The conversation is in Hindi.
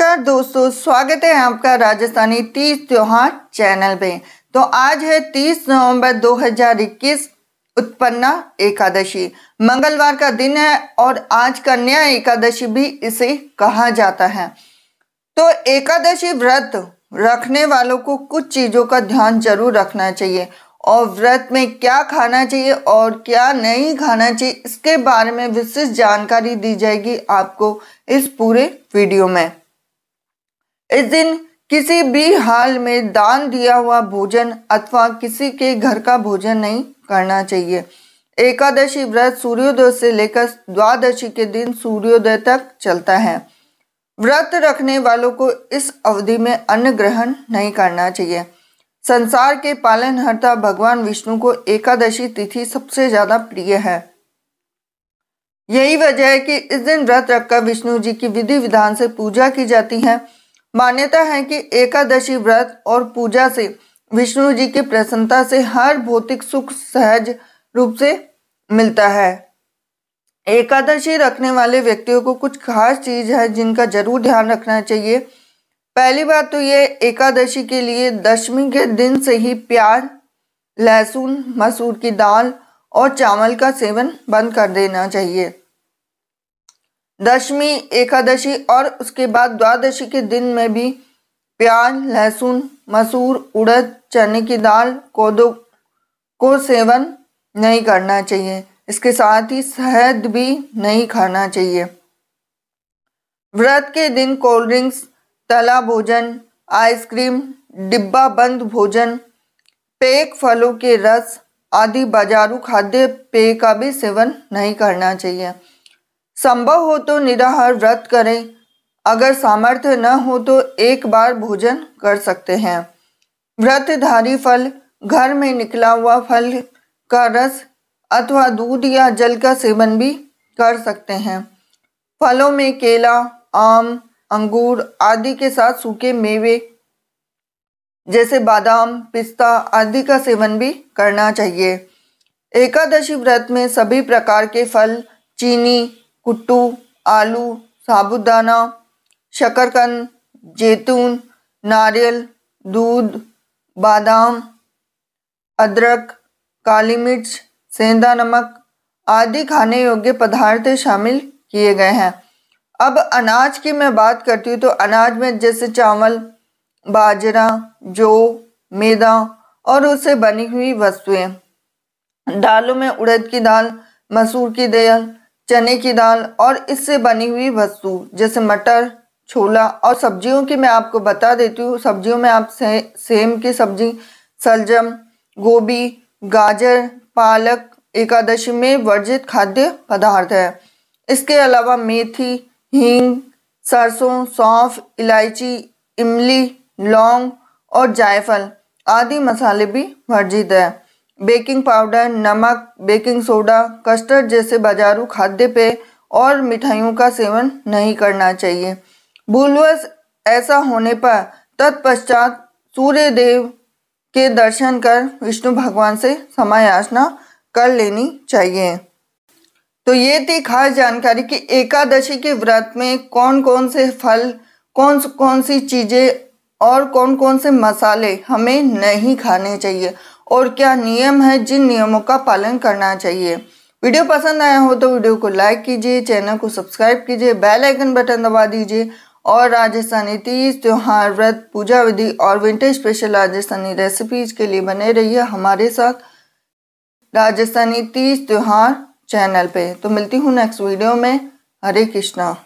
नमस्कार दोस्तों स्वागत है आपका राजस्थानी तीज त्योहार चैनल में तो आज है 30 नवंबर 2021 उत्पन्ना एकादशी मंगलवार का दिन है और आज कन्या एकादशी भी इसे कहा जाता है तो एकादशी व्रत रखने वालों को कुछ चीज़ों का ध्यान जरूर रखना चाहिए और व्रत में क्या खाना चाहिए और क्या नहीं खाना चाहिए इसके बारे में विशेष जानकारी दी जाएगी आपको इस पूरे वीडियो में इस दिन किसी भी हाल में दान दिया हुआ भोजन अथवा किसी के घर का भोजन नहीं करना चाहिए एकादशी व्रत सूर्योदय से लेकर द्वादशी के दिन सूर्योदय तक चलता है व्रत रखने वालों को इस अवधि में अन्न ग्रहण नहीं करना चाहिए संसार के पालनहर्ता भगवान विष्णु को एकादशी तिथि सबसे ज्यादा प्रिय है यही वजह है कि इस दिन व्रत रखकर विष्णु जी की विधि विधान से पूजा की जाती है मान्यता है कि एकादशी व्रत और पूजा से विष्णु जी की प्रसन्नता से हर भौतिक सुख सहज रूप से मिलता है एकादशी रखने वाले व्यक्तियों को कुछ खास चीज है जिनका जरूर ध्यान रखना चाहिए पहली बात तो ये एकादशी के लिए दशमी के दिन से ही प्याज लहसुन मसूर की दाल और चावल का सेवन बंद कर देना चाहिए दशमी एकादशी और उसके बाद द्वादशी के दिन में भी प्याज लहसुन मसूर उड़द चने की दाल कोदो को सेवन नहीं करना चाहिए इसके साथ ही शहद भी नहीं खाना चाहिए व्रत के दिन कोल्ड ड्रिंक्स तला भोजन आइसक्रीम डिब्बा बंद भोजन पेक फलों के रस आदि बाजारू खाद्य पेय का भी सेवन नहीं करना चाहिए संभव हो तो निराहार व्रत करें अगर सामर्थ्य न हो तो एक बार भोजन कर सकते हैं व्रतधारी फल घर में निकला हुआ फल का रस अथवा दूध या जल का सेवन भी कर सकते हैं फलों में केला आम अंगूर आदि के साथ सूखे मेवे जैसे बादाम पिस्ता आदि का सेवन भी करना चाहिए एकादशी व्रत में सभी प्रकार के फल चीनी कुट्टू आलू साबुदाना शकरकंद जैतून नारियल दूध बादाम अदरक काली मिर्च सेंधा नमक आदि खाने योग्य पदार्थ शामिल किए गए हैं अब अनाज की मैं बात करती हूँ तो अनाज में जैसे चावल बाजरा जौ मैदा और उससे बनी हुई वस्तुएं दालों में उड़द की दाल मसूर की दाल चने की दाल और इससे बनी हुई वस्तु जैसे मटर छोला और सब्जियों की मैं आपको बता देती हूँ सब्जियों में आप से, सेम की सब्जी सलजम गोभी गाजर पालक एकादशी में वर्जित खाद्य पदार्थ है इसके अलावा मेथी हींग सरसों सौंफ इलायची इमली लौंग और जायफल आदि मसाले भी वर्जित है बेकिंग पाउडर नमक बेकिंग सोडा कस्टर्ड जैसे बाजारू खाद्य पेय और मिठाइयों का सेवन नहीं करना चाहिए भूलवश ऐसा होने पर तत्पश्चात सूर्य देव के दर्शन कर विष्णु भगवान से क्षमा कर लेनी चाहिए तो ये थी खास जानकारी कि एकादशी के व्रत में कौन कौन से फल कौन कौन सी चीज़ें और कौन कौन से मसाले हमें नहीं खाने चाहिए और क्या नियम है जिन नियमों का पालन करना चाहिए वीडियो पसंद आया हो तो वीडियो को लाइक कीजिए चैनल को सब्सक्राइब कीजिए बेल आइकन बटन दबा दीजिए और राजस्थानी तीज त्यौहार व्रत पूजा विधि और विंटेज स्पेशल राजस्थानी रेसिपीज के लिए बने रहिए हमारे साथ राजस्थानी तीज त्यौहार चैनल पे तो मिलती हूँ नेक्स्ट वीडियो में हरे कृष्णा